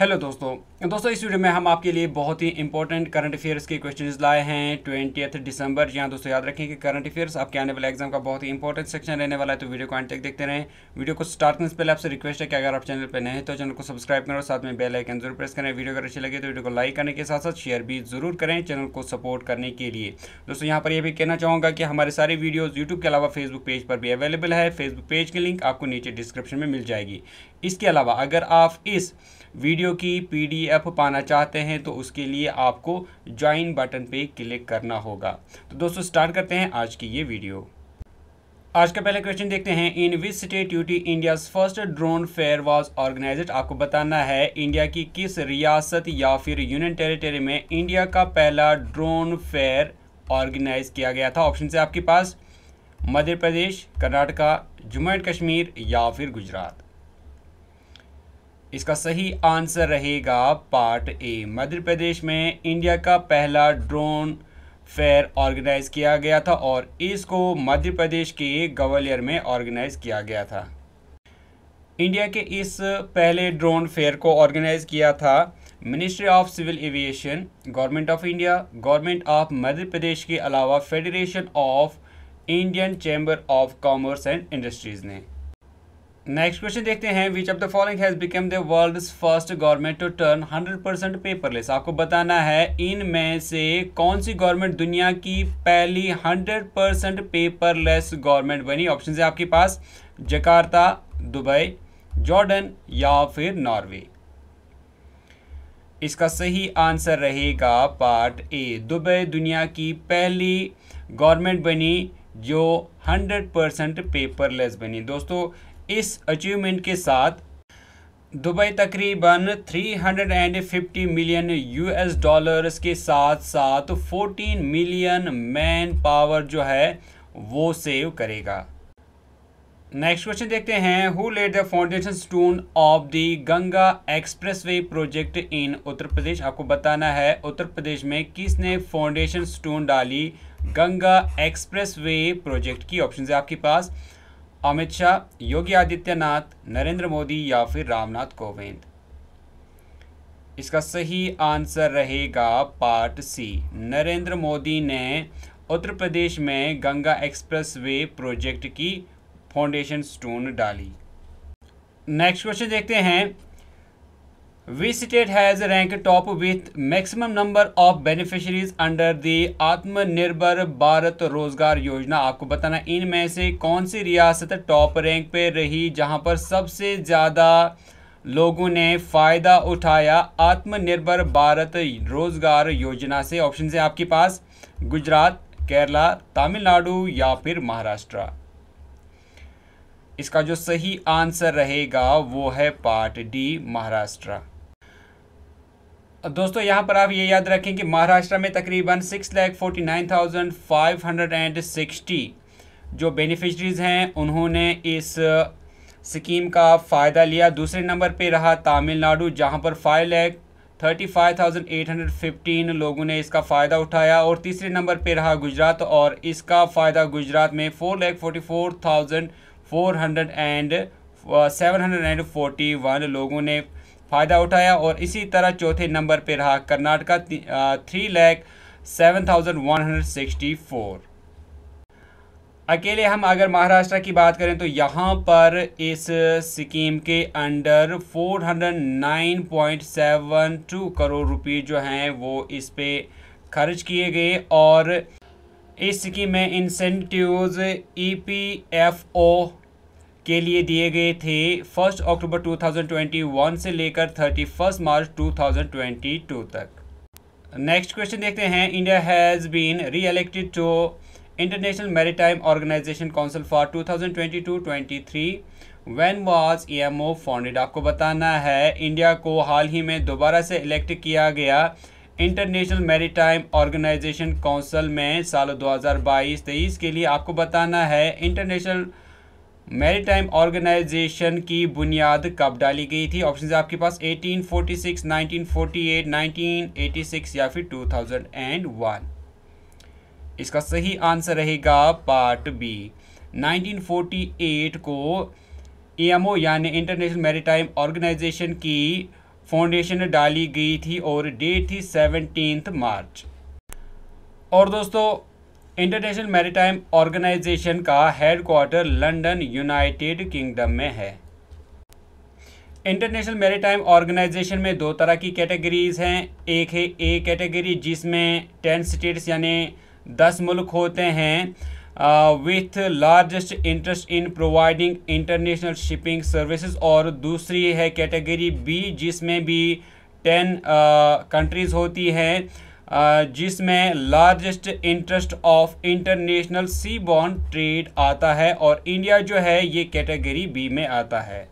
hello दोस्तों दोस्तों इस वीडियो में हम आपके लिए बहुत ही इंपॉर्टेंट करंट अफेयर्स के क्वेश्चंस लाए हैं ट्वेंटीथ दिसंबर जी हाँ दोस्तों याद रखें कि करंट अफेयर्स आपके आने वाले एग्जाम का बहुत ही इंपॉर्टेंट सेक्शन रहने वाला है तो वीडियो को अंत तक देखते रहें वीडियो को स्टार्ट करने से पहले आपसे रिक्वेस्ट है कि अगर आप चैनल पर नए तो चैनल को सब्सक्राइब करें और साथ में बेल आइकन जरूर प्रेस करें वीडियो अगर अच्छी लगे तो वीडियो को लाइक करने के साथ साथ शेयर भी जरूर करें चैनल को सपोर्ट करने के लिए दोस्तों यहाँ पर यह भी कहना चाहूँगा कि हमारे सारे वीडियोज़ यूट्यूब के अलावा फेसबुक पेज पर भी अवेलेबल है फेसबुक पेज की लिंक आपको नीचे डिस्क्रिप्शन में मिल जाएगी इसके अलावा अगर आप इस वीडियो की पी पीडीएफ पाना चाहते हैं तो उसके लिए आपको ज्वाइन बटन पे क्लिक करना होगा तो दोस्तों स्टार्ट करते हैं आज की ये वीडियो आज का पहला क्वेश्चन देखते हैं in which state UT India first drone fair was organise आपको बताना है इंडिया की किस रियासत या फिर यूनियन टेरिटरी में इंडिया का पहला ड्रोन फेयर ऑर्गेनाइज किया गया था ऑप्शन से आपके पास मध्य प्रदेश कर्नाटका जम्मू एंड कश्मीर या फिर गुजरात इसका सही आंसर रहेगा पार्ट ए मध्य प्रदेश में इंडिया का पहला ड्रोन फेयर ऑर्गेनाइज किया गया था और इसको मध्य प्रदेश के ग्वालियर में ऑर्गेनाइज किया गया था इंडिया के इस पहले ड्रोन फेयर को ऑर्गेनाइज किया था ministry of civil aviation government of India government of Madhya Pradesh के अलावा federation of Indian chamber of commerce and industries ने नेक्स्ट क्वेश्चन देखते हैं which of the following has become the world first government to turn 100 percent paperless आपको बताना है इनमें से कौन सी गवर्नमेंट दुनिया की पहली 100 परसेंट पेपरलेस गवर्नमेंट बनी ऑप्शन है आपके पास जकार्ता दुबई जॉर्डन या फिर नॉर्वे इसका सही आंसर रहेगा पार्ट ए दुबई दुनिया की पहली गवर्नमेंट बनी जो 100 परसेंट पेपरलेस बनी दोस्तों इस अचीवमेंट के साथ दुबई तकरीबन 350 मिलियन यूएस डॉलर्स के साथ साथ 14 मिलियन मैन पावर जो है वो सेव करेगा नेक्स्ट क्वेश्चन देखते हैं who laid the foundation stone of the Ganga expressway project in Uttar Pradesh आपको बताना है उत्तर प्रदेश में किसने फाउंडेशन स्टोन डाली गंगा एक्सप्रेसवे प्रोजेक्ट की ऑप्शन है आपके पास अमित शाह योगी आदित्यनाथ नरेंद्र मोदी या फिर रामनाथ कोविंद इसका सही आंसर रहेगा पार्ट सी नरेंद्र मोदी ने उत्तर प्रदेश में गंगा एक्सप्रेसवे प्रोजेक्ट की फाउंडेशन स्टोन डाली नेक्स्ट क्वेश्चन देखते हैं V state has ranked top with maximum number of beneficiaries under the आत्मनिर्भर भारत रोजगार योजना आपको बताना इनमें से कौन सी रियासत टॉप रैंक पे रही जहां पर सबसे ज़्यादा लोगों ने फ़ायदा उठाया आत्मनिर्भर भारत रोजगार योजना से ऑप्शन है आपके पास गुजरात केरला तमिलनाडु या फिर महाराष्ट्र इसका जो सही आंसर रहेगा वो है पार्ट डी महाराष्ट्र दोस्तों यहाँ पर आप ये याद रखें कि महाराष्ट्र में तकरीबन six lakh forty nine thousand five hundred and sixty जो बेनिफिशरीज़ हैं उन्होंने इस स्कीम का फ़ायदा लिया दूसरे नंबर पे रहा तमिलनाडु जहाँ पर five lakh thirty five thousand eight hundred fifteen लोगों ने इसका फ़ायदा उठाया और तीसरे नंबर पे रहा गुजरात और इसका फ़ायदा गुजरात में four lakh forty four thousand four hundred and seven hundred and forty one लोगों ने फ़ायदा उठाया और इसी तरह चौथे नंबर पर रहा Karnataka three lakh seven thousand one hundred sixty four अकेले हम अगर महाराष्ट्र की बात करें तो यहाँ पर इस स्कीम के अंडर 409.72 करोड़ रुपए जो हैं वो इस पे खर्च किए गए और इस स्कीम में incentive E P F O के लिए दिए गए थे फर्स्ट अक्टूबर 2021 से लेकर 31 मार्च 2022 तक नेक्स्ट क्वेश्चन देखते हैं India has been reelected to International maritime Organisation Council for 2022-23 when was IMO founded आपको बताना है इंडिया को हाल ही में दोबारा से इलेक्ट किया गया इंटरनेशनल मैरीटाइम ऑर्गेनाइजेशन काउंसिल में साल 2022-23 के लिए आपको बताना है इंटरनेशनल मेरी टाइम ऑर्गेनाइजेशन की बुनियाद कब डाली गई थी ऑप्शन आपके पास 1846, 1948, 1986 या फिर 2001 इसका सही आंसर रहेगा पार्ट बी 1948 को ईएमओ यानी इंटरनेशनल मैरीटाइम ऑर्गेनाइजेशन की फाउंडेशन डाली गई थी और डेट थी सेवनटीन मार्च और दोस्तों इंटरनेशनल मैरीटाइम ऑर्गेनाइजेशन का headquarter London United Kingdom में है इंटरनेशनल मैरीटाइम ऑर्गेनाइजेशन में दो तरह की कैटेगरीज हैं एक है ए कैटेगरी जिसमें टेन स्टेट्स यानी दस मुल्क होते हैं with largest interest in providing international shipping services और दूसरी है कैटेगरी बी जिसमें भी टेन कंट्रीज़ होती हैं जिसमें largest interest of international seaborne trade आता है और इंडिया जो है ये कैटेगरी बी में आता है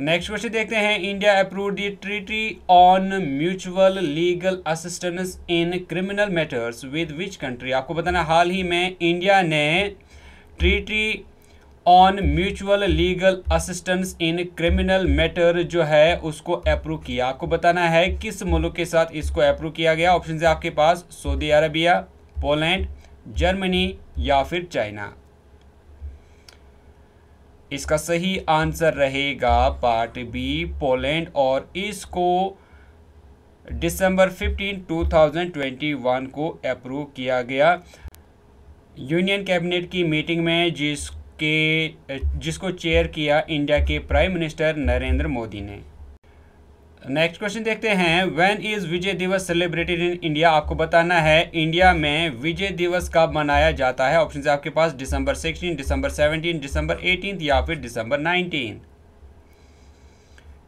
नेक्स्ट क्वेश्चन देखते हैं India approve the treaty on mutual legal assistance in criminal matters with which country आपको बताना हाल ही में इंडिया ने treaty on mutual legal assistance in criminal matter जो है उसको अप्रूव किया आपको बताना है किस मुल्क के साथ इसको अप्रूव किया गया ऑप्शन है आपके पास सऊदी अरबिया पोलैंड जर्मनी या फिर चाइना इसका सही आंसर रहेगा पार्ट बी पोलैंड और इसको दिसंबर 15 2021 को अप्रूव किया गया यूनियन कैबिनेट की मीटिंग में जिस के जिसको चेयर किया इंडिया के प्राइम मिनिस्टर नरेंद्र मोदी ने नेक्स्ट क्वेश्चन देखते हैं व्हेन इज़ विजय दिवस सेलिब्रेटेड इन इंडिया आपको बताना है इंडिया में विजय दिवस कब मनाया जाता है ऑप्शन आपके पास December sixteen December seventeen December eighteen या फिर दिसंबर नाइनटीन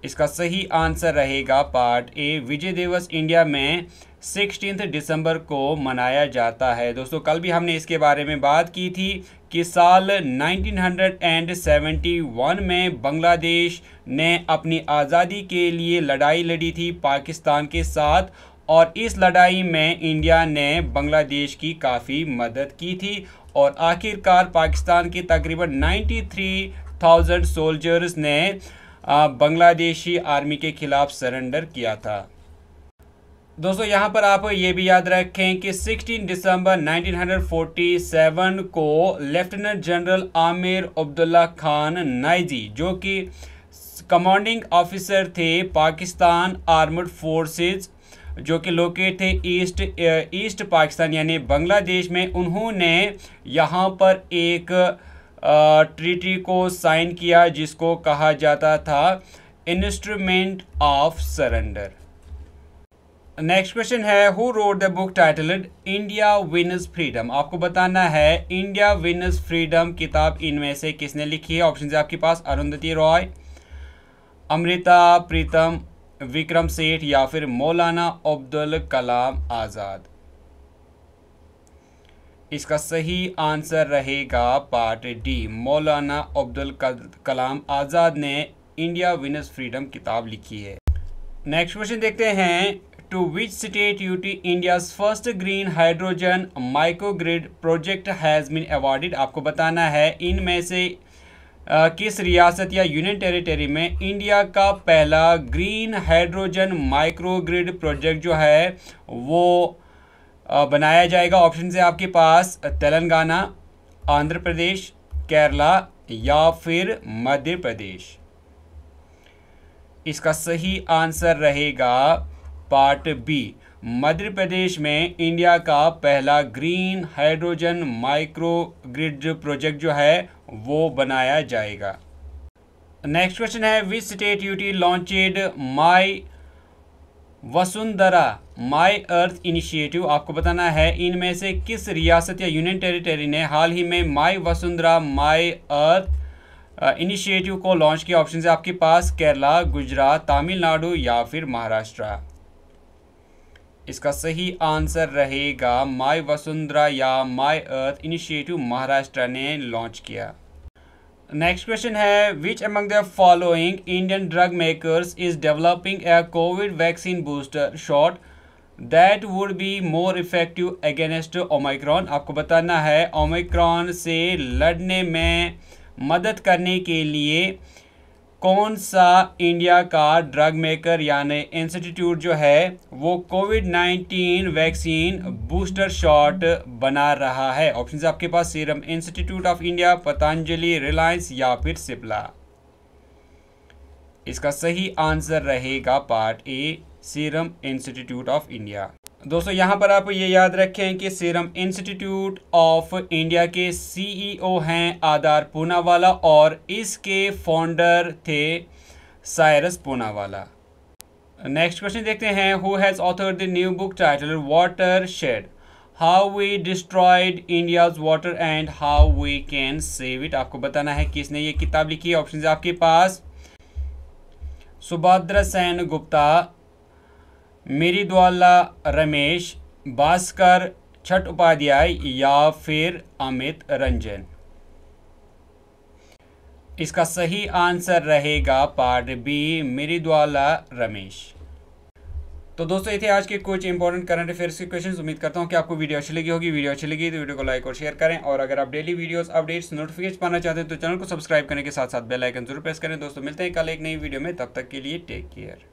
इसका सही आंसर रहेगा पार्ट ए विजय दिवस इंडिया में सिक्सटीन दिसंबर को मनाया जाता है दोस्तों कल भी हमने इसके बारे में बात की थी कि साल 1971 में बांग्लादेश ने अपनी आज़ादी के लिए लड़ाई लड़ी थी पाकिस्तान के साथ और इस लड़ाई में इंडिया ने बांग्लादेश की काफ़ी मदद की थी और आखिरकार पाकिस्तान के तकरीबन 93,000 सोल्जर्स ने बांग्लादेशी आर्मी के खिलाफ सरेंडर किया था दोस्तों यहाँ पर आप ये भी याद रखें कि 16 दिसंबर 1947 को लेफ्टिनेंट जनरल आमिर अब्दुल्ला खान नाइजी जो कि कमांडिंग ऑफिसर थे पाकिस्तान आर्मड फोर्सेस जो कि लोकेट थे ईस्ट ईस्ट पाकिस्तान यानी बांग्लादेश में उन्होंने यहाँ पर एक ट्रीटी को साइन किया जिसको कहा जाता था instrument of surrender next question है who wrote the book titled India wins freedom आपको बताना है इंडिया विनर्स फ्रीडम किताब इनमें से किसने लिखी है ऑप्शन है आपके पास अरुंधति रॉय अमृता प्रीतम विक्रम सेठ या फिर मौलाना अब्दुल कलाम आज़ाद इसका सही आंसर रहेगा पार्ट डी मौलाना अब्दुल कलाम आज़ाद ने इंडिया विनस फ्रीडम किताब लिखी है नेक्स्ट क्वेश्चन देखते हैं to which state UT India first green hydrogen microgrid project has been awarded आपको बताना है इनमें से आ, किस रियासत या यूनियन टेरिटरी में इंडिया का पहला ग्रीन हाइड्रोजन माइक्रोग्रिड प्रोजेक्ट जो है वो बनाया जाएगा ऑप्शन है आपके पास तेलंगाना आंध्र प्रदेश केरला या फिर मध्य प्रदेश इसका सही आंसर रहेगा पार्ट बी मध्य प्रदेश में इंडिया का पहला green hydrogen micro grid project जो है वो बनाया जाएगा नेक्स्ट क्वेश्चन है which state UT launched my Vasundhara my earth initiative आपको बताना है इनमें से किस रियासत या यूनियन टेरिटरी ने हाल ही में my Vasundhara my earth initiative को लॉन्च किया ऑप्शन है आपके पास केरला गुजरात तमिलनाडु या फिर महाराष्ट्र इसका सही आंसर रहेगा माई वसुंधरा या माई अर्थ इनिशिएटिव महाराष्ट्र ने लॉन्च किया नेक्स्ट क्वेश्चन है which among the following Indian drug makers is developing a Covid vaccine booster shot that would be more effective against Omicron आपको बताना है ओमाइक्रॉन से लड़ने में मदद करने के लिए कौन सा इंडिया का ड्रग मेकर यानी इंस्टीट्यूट जो है वो कोविड 19 वैक्सीन बूस्टर शॉट बना रहा है ऑप्शन आपके पास Serum Institute of India Patanjali Reliance या फिर सिप्ला इसका सही आंसर रहेगा part A Serum Institute of India दोस्तों यहाँ पर आप ये याद रखें कि सीरम इंस्टीट्यूट ऑफ इंडिया के सीईओ e हैं आदार पूनावाला और इसके फाउंडर थे साइरस पूनावाला नेक्स्ट क्वेश्चन देखते हैं who has author the new book title watershed how we destroyed India's water and how we can save it आपको बताना है किसने ये किताब लिखी है ऑप्शन आपके पास सुभद्रा सेन गुप्ता द्वाला रमेश भास्कर छठ उपाध्याय या फिर अमित रंजन इसका सही आंसर रहेगा पार्ट बी द्वाला रमेश तो दोस्तों ये थे आज के कुछ इंपॉर्टेंट करंट अफेयर्स के क्वेश्चंस उम्मीद करता हूँ कि आपको वीडियो अच्छी लगी होगी वीडियो अच्छी लगी तो वीडियो को लाइक और शेयर करें और अगर आप डेली वीडियोस अपडेट्स नोटिफिकेशन पाना चाहते हैं तो चैनल को सब्सक्राइब करने के साथ साथ बेल आइकन जरूर प्रेस करें दोस्तों मिलते हैं कल एक नई वीडियो में तब तक के लिए टेक केयर